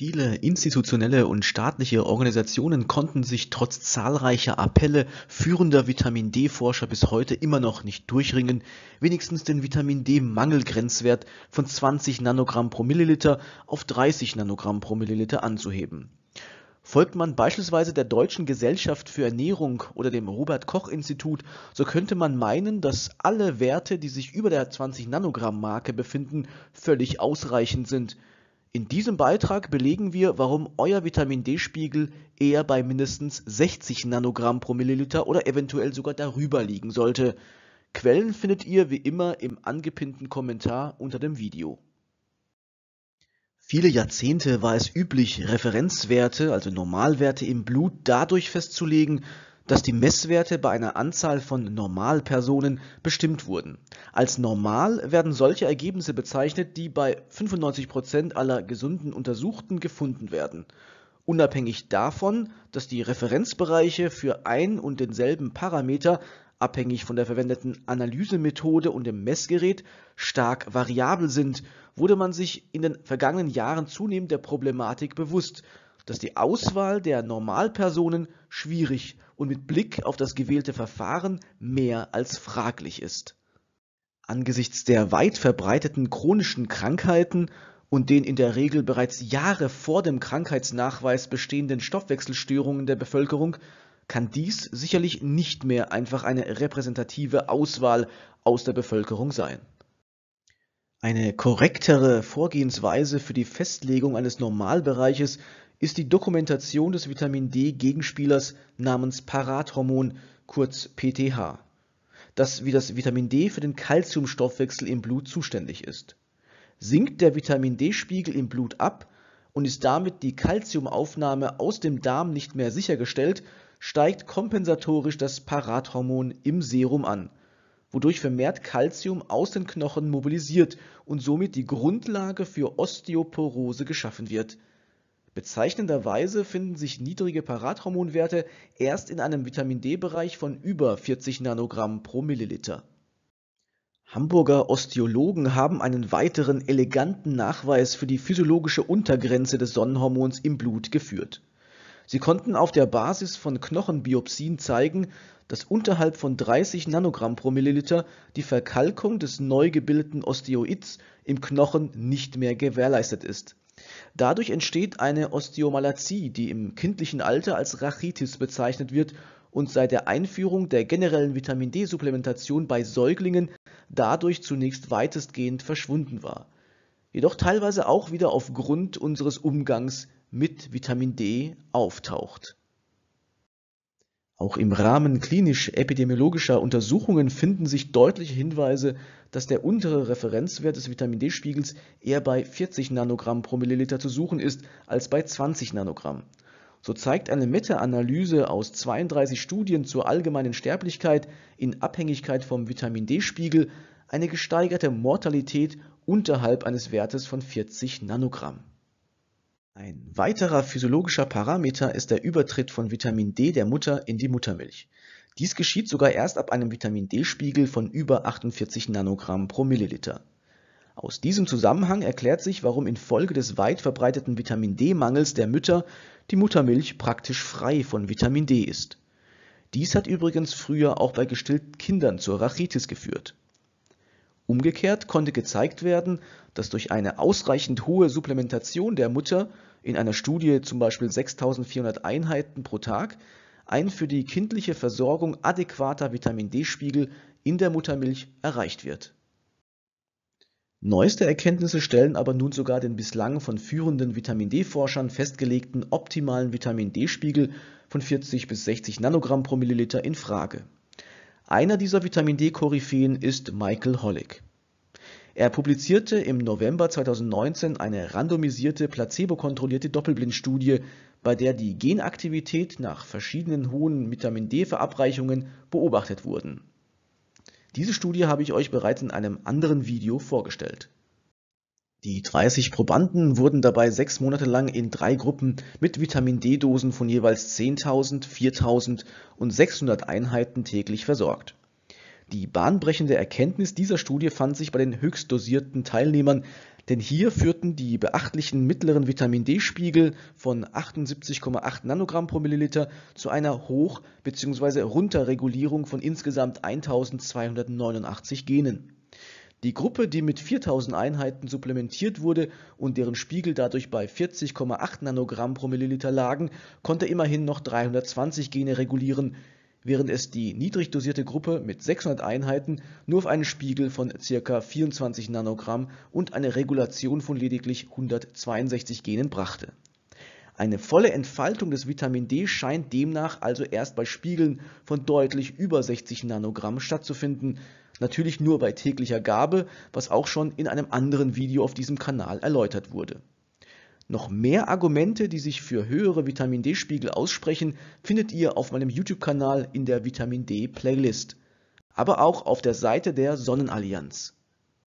Viele institutionelle und staatliche Organisationen konnten sich trotz zahlreicher Appelle führender Vitamin D-Forscher bis heute immer noch nicht durchringen, wenigstens den Vitamin D-Mangelgrenzwert von 20 Nanogramm pro Milliliter auf 30 Nanogramm pro Milliliter anzuheben. Folgt man beispielsweise der Deutschen Gesellschaft für Ernährung oder dem Robert Koch Institut, so könnte man meinen, dass alle Werte, die sich über der 20 Nanogramm Marke befinden, völlig ausreichend sind. In diesem Beitrag belegen wir, warum euer Vitamin D-Spiegel eher bei mindestens 60 Nanogramm pro Milliliter oder eventuell sogar darüber liegen sollte. Quellen findet ihr wie immer im angepinnten Kommentar unter dem Video. Viele Jahrzehnte war es üblich, Referenzwerte, also Normalwerte im Blut dadurch festzulegen, dass die Messwerte bei einer Anzahl von Normalpersonen bestimmt wurden. Als normal werden solche Ergebnisse bezeichnet, die bei 95% aller gesunden Untersuchten gefunden werden. Unabhängig davon, dass die Referenzbereiche für ein und denselben Parameter abhängig von der verwendeten Analysemethode und dem Messgerät, stark variabel sind, wurde man sich in den vergangenen Jahren zunehmend der Problematik bewusst dass die Auswahl der Normalpersonen schwierig und mit Blick auf das gewählte Verfahren mehr als fraglich ist. Angesichts der weit verbreiteten chronischen Krankheiten und den in der Regel bereits Jahre vor dem Krankheitsnachweis bestehenden Stoffwechselstörungen der Bevölkerung kann dies sicherlich nicht mehr einfach eine repräsentative Auswahl aus der Bevölkerung sein. Eine korrektere Vorgehensweise für die Festlegung eines Normalbereiches ist die Dokumentation des Vitamin D-Gegenspielers namens Parathormon, kurz PTH, das wie das Vitamin D für den Kalziumstoffwechsel im Blut zuständig ist. Sinkt der Vitamin D-Spiegel im Blut ab und ist damit die Kalziumaufnahme aus dem Darm nicht mehr sichergestellt, steigt kompensatorisch das Parathormon im Serum an, wodurch vermehrt Kalzium aus den Knochen mobilisiert und somit die Grundlage für Osteoporose geschaffen wird Bezeichnenderweise finden sich niedrige Parathormonwerte erst in einem Vitamin-D-Bereich von über 40 Nanogramm pro Milliliter. Hamburger Osteologen haben einen weiteren eleganten Nachweis für die physiologische Untergrenze des Sonnenhormons im Blut geführt. Sie konnten auf der Basis von Knochenbiopsien zeigen, dass unterhalb von 30 Nanogramm pro Milliliter die Verkalkung des neu gebildeten Osteoids im Knochen nicht mehr gewährleistet ist. Dadurch entsteht eine Osteomalazie, die im kindlichen Alter als Rachitis bezeichnet wird und seit der Einführung der generellen Vitamin-D-Supplementation bei Säuglingen dadurch zunächst weitestgehend verschwunden war. Jedoch teilweise auch wieder aufgrund unseres Umgangs mit Vitamin D auftaucht auch im Rahmen klinisch-epidemiologischer Untersuchungen finden sich deutliche Hinweise, dass der untere Referenzwert des Vitamin D-Spiegels eher bei 40 Nanogramm pro Milliliter zu suchen ist als bei 20 Nanogramm. So zeigt eine Meta-Analyse aus 32 Studien zur allgemeinen Sterblichkeit in Abhängigkeit vom Vitamin D-Spiegel eine gesteigerte Mortalität unterhalb eines Wertes von 40 Nanogramm. Ein weiterer physiologischer Parameter ist der Übertritt von Vitamin D der Mutter in die Muttermilch. Dies geschieht sogar erst ab einem Vitamin D-Spiegel von über 48 Nanogramm pro Milliliter. Aus diesem Zusammenhang erklärt sich, warum infolge des weit verbreiteten Vitamin D-Mangels der Mütter die Muttermilch praktisch frei von Vitamin D ist. Dies hat übrigens früher auch bei gestillten Kindern zur Rachitis geführt. Umgekehrt konnte gezeigt werden, dass durch eine ausreichend hohe Supplementation der Mutter in einer Studie zum Beispiel 6400 Einheiten pro Tag ein für die kindliche Versorgung adäquater Vitamin D-Spiegel in der Muttermilch erreicht wird. Neueste Erkenntnisse stellen aber nun sogar den bislang von führenden Vitamin D-Forschern festgelegten optimalen Vitamin D-Spiegel von 40 bis 60 Nanogramm pro Milliliter in Frage. Einer dieser Vitamin D-Koryphäen ist Michael Hollick. Er publizierte im November 2019 eine randomisierte, placebo-kontrollierte Doppelblindstudie, bei der die Genaktivität nach verschiedenen hohen Vitamin D-Verabreichungen beobachtet wurden. Diese Studie habe ich euch bereits in einem anderen Video vorgestellt. Die 30 Probanden wurden dabei sechs Monate lang in drei Gruppen mit Vitamin D-Dosen von jeweils 10.000, 4.000 und 600 Einheiten täglich versorgt. Die bahnbrechende Erkenntnis dieser Studie fand sich bei den höchst dosierten Teilnehmern, denn hier führten die beachtlichen mittleren Vitamin D-Spiegel von 78,8 Nanogramm pro Milliliter zu einer Hoch- bzw. Runterregulierung von insgesamt 1289 Genen. Die Gruppe, die mit 4000 Einheiten supplementiert wurde und deren Spiegel dadurch bei 40,8 Nanogramm pro Milliliter lagen, konnte immerhin noch 320 Gene regulieren, während es die niedrig dosierte Gruppe mit 600 Einheiten nur auf einen Spiegel von ca. 24 Nanogramm und eine Regulation von lediglich 162 Genen brachte. Eine volle Entfaltung des Vitamin D scheint demnach also erst bei Spiegeln von deutlich über 60 Nanogramm stattzufinden, natürlich nur bei täglicher Gabe, was auch schon in einem anderen Video auf diesem Kanal erläutert wurde. Noch mehr Argumente, die sich für höhere Vitamin D-Spiegel aussprechen, findet ihr auf meinem YouTube-Kanal in der Vitamin D-Playlist, aber auch auf der Seite der Sonnenallianz.